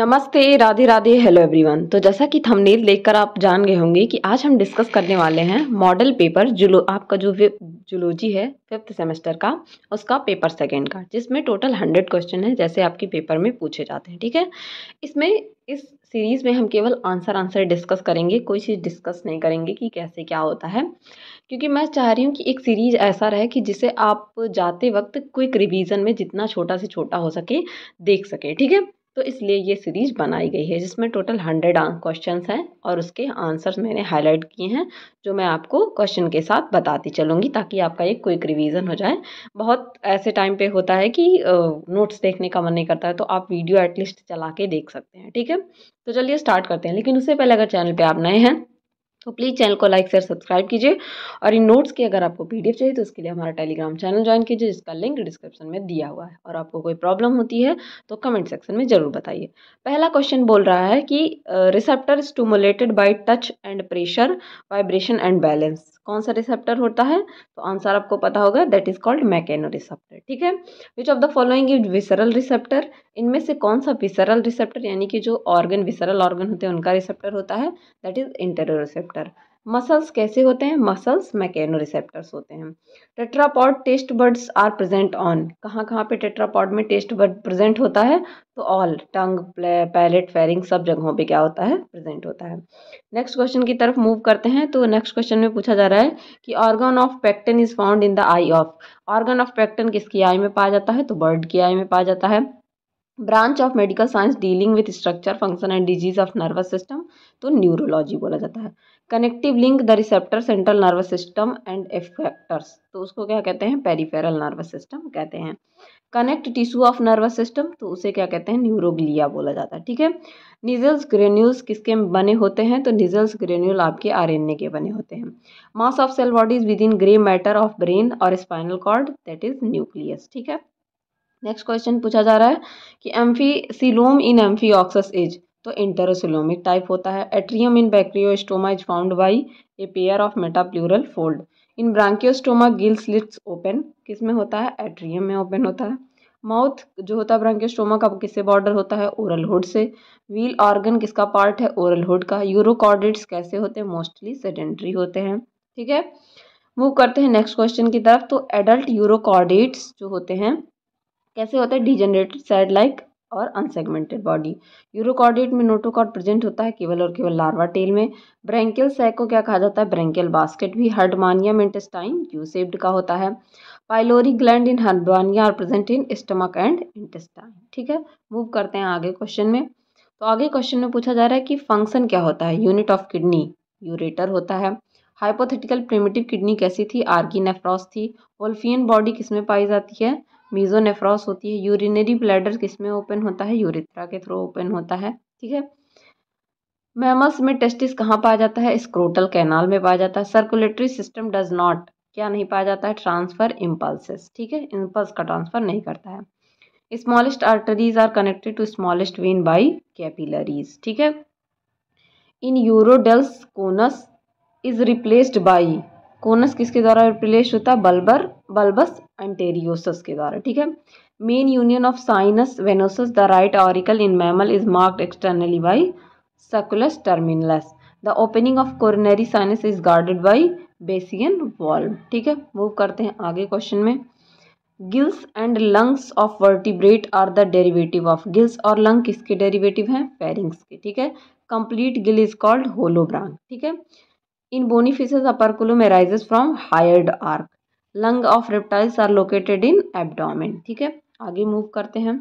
नमस्ते Radhe Radhe hello everyone तो जैसा कि थंबनेल देखकर आप जान गए होंगे कि आज हम डिस्कस करने वाले हैं मॉडल पेपर जुलो आपका जो जुलोजी है फिफ्थ सेमेस्टर का उसका पेपर सेकंड का जिसमें टोटल हंड्रेड क्वेश्चन है जैसे आपके पेपर में पूछे जाते हैं ठीक है इसमें इस सीरीज़ में हम केवल आंसर आंसर डिस्कस करेंगे कोई चीज़ डिस्कस नहीं करेंगे कि कैसे क्या होता है क्योंकि मैं चाह रही हूँ कि एक सीरीज ऐसा रहे कि जिसे आप जाते वक्त क्विक रिविजन में जितना छोटा से छोटा हो सके देख सके ठीक है तो इसलिए ये सीरीज बनाई गई है जिसमें टोटल हंड्रेड क्वेश्चन हैं और उसके आंसर्स मैंने हाईलाइट किए हैं जो मैं आपको क्वेश्चन के साथ बताती चलूँगी ताकि आपका एक क्विक रिवीजन हो जाए बहुत ऐसे टाइम पे होता है कि नोट्स देखने का मन नहीं करता है तो आप वीडियो एटलीस्ट चला के देख सकते हैं ठीक है तो चलिए स्टार्ट करते हैं लेकिन उससे पहले अगर चैनल पर आप नए हैं तो प्लीज़ चैनल को लाइक शेयर सब्सक्राइब कीजिए और इन नोट्स की अगर आपको पीडीएफ चाहिए तो उसके लिए हमारा टेलीग्राम चैनल ज्वाइन कीजिए जिसका लिंक डिस्क्रिप्शन में दिया हुआ है और आपको कोई प्रॉब्लम होती है तो कमेंट सेक्शन में ज़रूर बताइए पहला क्वेश्चन बोल रहा है कि receptor stimulated by touch and pressure vibration and balance कौन सा रिसेप्टर होता है तो आंसर आपको पता होगा that is called mechanoreceptor ठीक है which of the following is visceral receptor इनमें से कौन सा विसरल रिसेप्टर यानी कि जो ऑर्गन विसरल ऑर्गन होते हैं उनका रिसेप्टर होता है that is interoreceptor receptor muscles कैसे होते हैं मसल्स मैकेनो रिसेप्टर्स होते हैं tetrapod taste buds are present on कहाँ कहाँ पे टेट्रापॉड में टेस्ट बर्ड प्रेजेंट होता है तो ऑल टंग पैलेट फेरिंग सब जगहों पे क्या होता है प्रेजेंट होता है नेक्स्ट क्वेश्चन की तरफ मूव करते हैं तो नेक्स्ट क्वेश्चन में पूछा जा रहा है कि organ of pecten is found in the eye of organ of pecten किसकी आई में पाया जाता है तो बर्ड की आई में पाया जाता है branch of medical science dealing with structure function and disease of nervous system तो न्यूरोलॉजी बोला जाता है connective link the receptor central nervous system and effectors तो उसको क्या कहते हैं पेरीफेरल नर्वस सिस्टम कहते हैं connect tissue of nervous system तो उसे क्या कहते हैं न्यूरोग्लिया बोला जाता है ठीक है निजल्स ग्रेन्यूल्स किसके बने होते हैं तो निजल्स ग्रेन्यूल आपके ए के बने होते हैं mass of cell bodies within grey matter of brain और spinal cord that is nucleus ठीक है नेक्स्ट क्वेश्चन पूछा जा रहा है कि coelom in amphioxus is तो इंटरोसिलोमिक टाइप होता है atrium in branchiostoma is found by a pair of metapleural fold in branchiostoma gill slits open किस में होता है एट्रियम में ओपन होता है माउथ जो होता है ब्रांकियोस्टोमा का किससे बॉर्डर होता है ओरल हुड से व्हील ऑर्गन किसका पार्ट है ओरल हुड का यूरोकॉर्डिट्स कैसे होते हैं मोस्टली सेडेंट्री होते हैं ठीक है मूव करते हैं नेक्स्ट क्वेश्चन की तरफ तो एडल्ट यूरोकॉर्डिट्स जो होते हैं कैसे होता है डिजेनरेटेड सैड लाइक और अनसेगमेंटेड बॉडी यूरोकॉर्डेट में नोटोकॉर्ड प्रेजेंट होता है केवल और केवल लार्वा टेल में ब्रैंकियल सैक को क्या कहा जाता है ब्रैंकियल बास्केट भी हर्डमानिया में इंटेस्टाइन यू सेप्ड का होता है pyloric gland in Herdmania are present in stomach and intestine ठीक है मूव करते हैं आगे क्वेश्चन में तो आगे क्वेश्चन में पूछा जा रहा है कि फंक्शन क्या होता है यूनिट ऑफ किडनी यूरेटर होता है हाइपोथेटिकल प्रिमेटिव किडनी कैसी थी आर्गी नेफ्रॉस थी वोल्फियन बॉडी किसमें पाई जाती है मीजोनेफ्रॉस होती है यूरिनरी ब्लैडर किस में ओपन होता है यूरिथ्रा के थ्रू ओपन होता है ठीक है मैमल्स में टेस्टिस कहाँ पाया जाता है स्क्रोटल कैनाल में पाया जाता है सर्कुलेटरी सिस्टम डज नॉट क्या नहीं पाया जाता है ट्रांसफर इम्पल्सिस ठीक है इम्पल्स का ट्रांसफर नहीं करता है smallest arteries are connected to smallest vein by capillaries ठीक है in urodeles conus is replaced by conus किसके द्वारा रिप्लेस होता है बल्बर बल्बस एंटेरियोसस के द्वारा ठीक है main union of sinus venosus the right auricle in mammal is marked externally by circulus terminalis the opening of coronary sinus is guarded by Thebesian valve ठीक है मूव करते हैं आगे क्वेश्चन में gills and lungs of vertebrate are the derivative of gills और lung किसके derivative हैं pharynx के ठीक है complete gill is called holobranch ठीक है in bony fish operculum arises from hyoid arc lung of reptiles are located in abdomen ठीक है आगे मूव करते हैं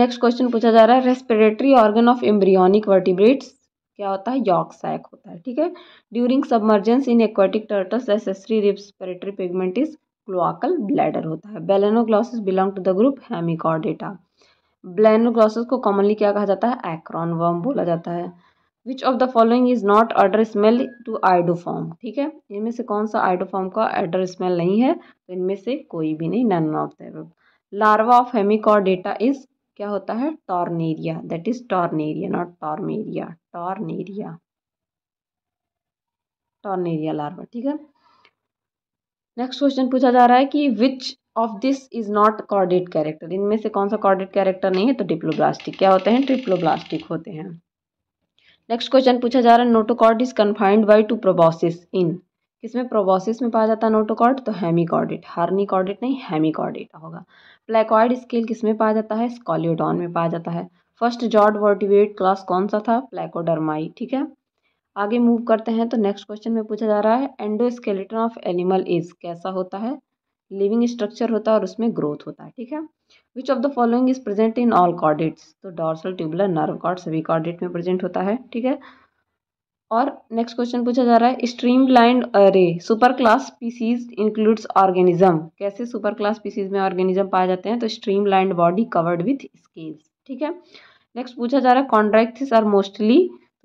नेक्स्ट क्वेश्चन पूछा जा रहा है respiratory organ of embryonic vertebrates क्या होता है यॉक सैक होता है ठीक है during submergence in aquatic turtles accessory respiratory pigment is cloacal bladder होता है Balanoglossus belong to the group Hemichordata Balanoglossus को कॉमनली क्या कहा जाता है एक्रॉन वर्म बोला जाता है which of the following is not odour smell to iodoform ठीक है इनमें से कौन सा आइडोफॉर्म का एडर स्मेल नहीं है तो इनमें से कोई भी नहीं none of the larva of Hemichordata is क्या होता है tornaria that is tornaria not tormaria tornaria tornaria larva ठीक है नेक्स्ट क्वेश्चन पूछा जा रहा है कि which of this is not chordate character इनमें से कौन सा कॉर्डेट कैरेक्टर नहीं है तो डिप्लोब्लास्टिक क्या होते हैं ट्रिप्लोब्लास्टिक होते हैं नेक्स्ट क्वेश्चन पूछा जा रहा है notochord is confined by to proboscis in किसमें प्रोबोसिस में पाया जाता है नोटोकॉर्ड तो हेमिकॉर्डेट हार्निकॉर्डेट नहीं हेमिकॉर्डेट होगा प्लेकॉइड स्केल किसमें पाया जाता है स्कॉलियोडॉन में पाया जाता है फर्स्ट जॉर्ड वर्टिवेट क्लास कौन सा था प्लेकोडरमाई ठीक है आगे मूव करते हैं तो नेक्स्ट क्वेश्चन में पूछा जा रहा है एंडोस्केलेटन ऑफ एनिमल इज कैसा होता है लिविंग स्ट्रक्चर होता है और उसमें ग्रोथ होता है ठीक है which of the following is present in all chordates तो डॉर्सल ट्यूबुलर नर्व कॉर्ड सभी कॉर्डेट में प्रेजेंट होता है ठीक है और नेक्स्ट क्वेश्चन पूछा जा रहा है streamline are super class species includes organism कैसे सुपर क्लास स्पीसीज में ऑर्गेनिज्म पाए जाते हैं तो streamline body covered with scales ठीक है नेक्स्ट पूछा जा रहा है कॉन्ड्राइक्थिस आर मोस्टली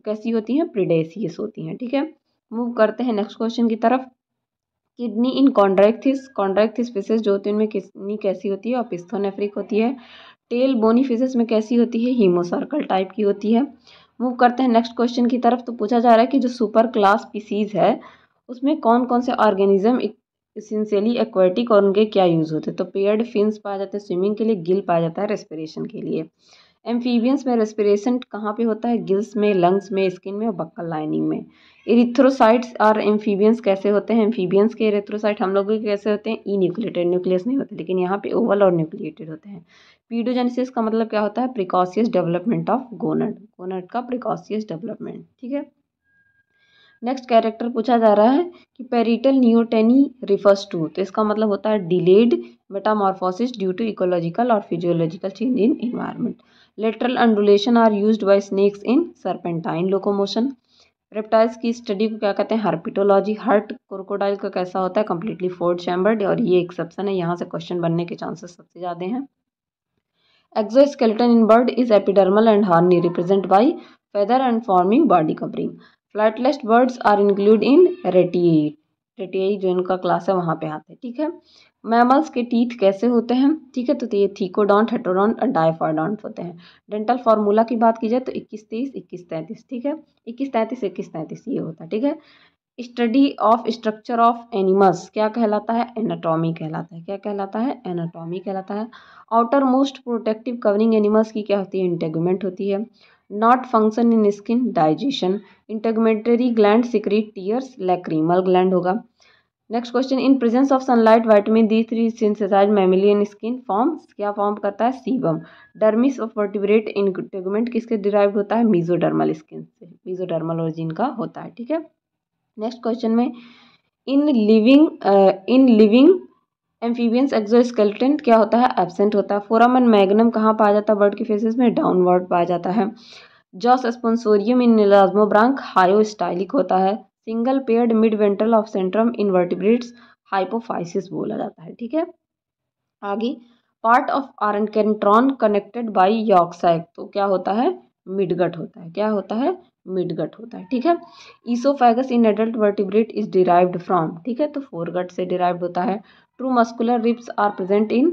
कैसी होती हैं प्रिडेसियस होती हैं ठीक है मूव करते हैं नेक्स्ट क्वेश्चन की तरफ किडनी इन कॉन्ड्रैक्थिस कॉन्ड्रैक्थिस फिशेज जो होती है उनमें किडनी कैसी होती है और पिस्थोनेफ्रिक होती है टेल बोनी फिशेज में कैसी होती है हीमोसर्कल टाइप की होती है मूव करते हैं नेक्स्ट क्वेश्चन की तरफ तो पूछा जा रहा है कि जो सुपर क्लास पीसीज है उसमें कौन कौन से ऑर्गेनिज्म सिंसेली एक्वेटिक और उनके क्या यूज़ होते हैं तो पेयर्ड फिन्स पाया जाते हैं स्विमिंग के लिए गिल पाया जाता है रेस्पिरेशन के लिए एम्फीबियंस में रेस्पिरेशन कहाँ पे होता है गिल्स में लंग्स में स्किन में और बक्कल लाइनिंग में इरिथ्रोसाइट्स और एम्फीबियंस कैसे होते हैं एम्फीबियंस के इरिथ्रोसाइट हम लोगों के कैसे होते हैं ई न्यूक्लिएटेड न्यूक्लियस नहीं होते लेकिन यहाँ पे ओवल और न्यूक्लिएटेड होते हैं पीडोजेनेसिस का मतलब क्या होता है precocious development of gonad gonad का प्रिकॉसियस डेवलपमेंट ठीक है नेक्स्ट कैरेक्टर पूछा जा रहा है कि पेरिटल न्यूटेनी रिफर्स टू तो इसका मतलब होता है delayed metamorphosis due to ecological और physiological change in environment lateral undulation are use by snakes in serpentine locomotion reptiles की स्टडी को क्या कहते हैं हार्पिटोलॉजी हर्ट क्रोकोडाइल का कैसा होता है कम्प्लीटली फोर्ड चैम्बर्ड और ये एक्सेप्शन है यहाँ से क्वेश्चन बनने के चांसेस सबसे ज़्यादा हैं exoskeleton in bird is epidermal and horny represent by feather and forming body covering flightless birds are include in ratite ratite जो इनका क्लास है वहाँ पे आते हैं ठीक है मैमल्स के टीथ कैसे होते हैं ठीक है तो ये थीकोडॉन्ट हेटोडॉन्ट और डायफाडॉन्ट होते हैं डेंटल फार्मूला की बात की जाए तो इक्कीस तेईस इक्कीस तैंतीस ठीक है इक्कीस तैंतीस इक्कीस तैंतीस ये होता है ठीक है study of structure of animals क्या कहलाता है एनाटॉमी कहलाता है क्या कहलाता है एनाटॉमी कहलाता है outermost protective covering animals की क्या होती है इंटेगमेंट होती है not function in skin digestion integumentary gland secrete tears lacrimal gland होगा next question in presence of sunlight vitamin D three synthesise mammalian skin form क्या फॉर्म करता है sebum dermis of vertebrate integument किसके derive होता है mesodermal skin से mesodermal origin का होता है ठीक है नेक्स्ट क्वेश्चन में in living in living amphibians exoskeleton क्या होता है एबसेंट होता है एंड मैगनम कहाँ पाया जाता है बर्ड के फेसेस में डाउनवर्ड पाया जाता है जॉस स्पॉन्सोरियम इन ब्रांक हायो स्टाइलिक होता है single paired mid ventral of centrum in vertebrates hypophysis बोला जाता है ठीक है आगे पार्ट ऑफ आरनकेंट्रॉन कनेक्टेड बाई यॉक्साइक तो क्या होता है मिडगट होता है क्या होता है मिडगट होता है ठीक है oesophagus in adult vertebrate is derived from ठीक है तो फोरगट से डिराइव्ड होता है true muscular ribs are present in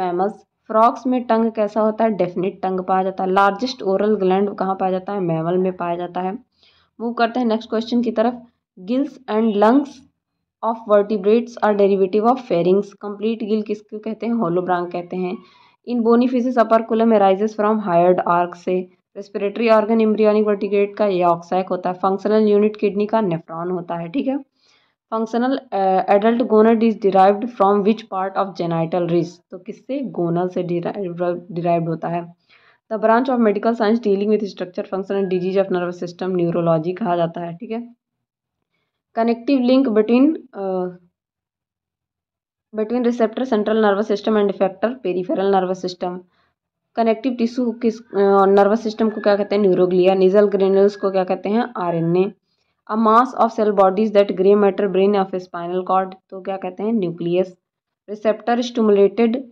mammals frogs में टंग कैसा होता है डेफिनेट टंग पाया जाता है लार्जेस्ट ओरल ग्लैंड कहाँ पाया जाता है मैमल में पाया जाता है मूव करते हैं नेक्स्ट क्वेश्चन की तरफ gills and lungs of vertebrates are derivative of pharynx complete gill किसको कहते हैं होलोब्रांग कहते हैं in bony fishes operculum arises from hyoid arch से रेस्पिरेटरी ऑर्गन इम्ब्रियनिक वर्टिग्रेट का ये ऑक्साइक होता है फंक्शनल यूनिट किडनी का नेफ्रॉन होता है ठीक है functional adult gonad is derived from which part of genital ridge तो किससे गोनल से डिराइव डिराइव्ड होता है the branch of medical science dealing with structure function and disease of nervous system neurology कहा जाता है ठीक है connective link between between receptor central nervous system and effector peripheral nervous system connective tissue किस nervous uh, system को क्या कहते हैं न्यूरोग्लिया निजल ग्रेनुल्स को क्या कहते हैं are an a a mass of cell bodies that grey matter brain of spinal cord तो क्या कहते हैं nucleus receptor stimulated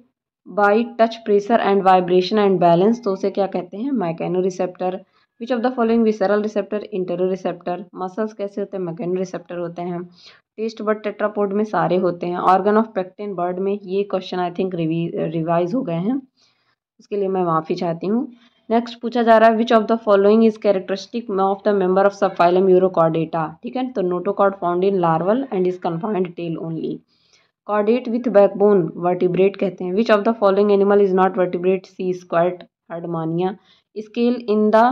by touch pressure and vibration and balance तो उसे क्या कहते हैं mechanoreceptor which of the following visceral receptor interoreceptor muscles कैसे होते हैं मैकेनो रिसेप्टर होते हैं टेस्ट बर्ड टेट्रापोड में सारे होते हैं ऑर्गन ऑफ पेक्टिन बर्ड में ये क्वेश्चन आई थिंक रिवाइज हो गए हैं उसके लिए मैं माफ़ी चाहती हूँ नेक्स्ट पूछा जा रहा है which of the following is characteristic of the member of subphylum Urochordata ठीक है तो notochord found in larval and is confined tail only chordate with backbone vertebrate कहते हैं which of the following animal is not vertebrate sea squirt Herdmania scale in the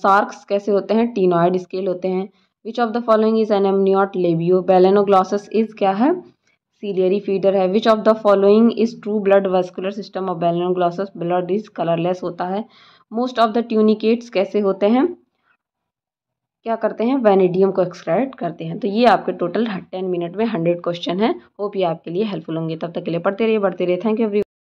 sharks कैसे होते हैं ctenoid scale होते हैं which of the following is an amniote Labeo Balanoglossus is क्या है ciliary feeder है which of the following is true blood vascular system of Balanoglossus blood is colourless होता है मोस्ट ऑफ द ट्यूनिकेट्स कैसे होते हैं क्या करते हैं वेनेडियम को एक्सक्राइड करते हैं तो ये आपके टोटल टेन मिनट में हंड्रेड क्वेश्चन है होप ये आपके लिए हेल्पफुल होंगे तब तक के लिए पढ़ते रहिए बढ़ते रहिए थैंक यू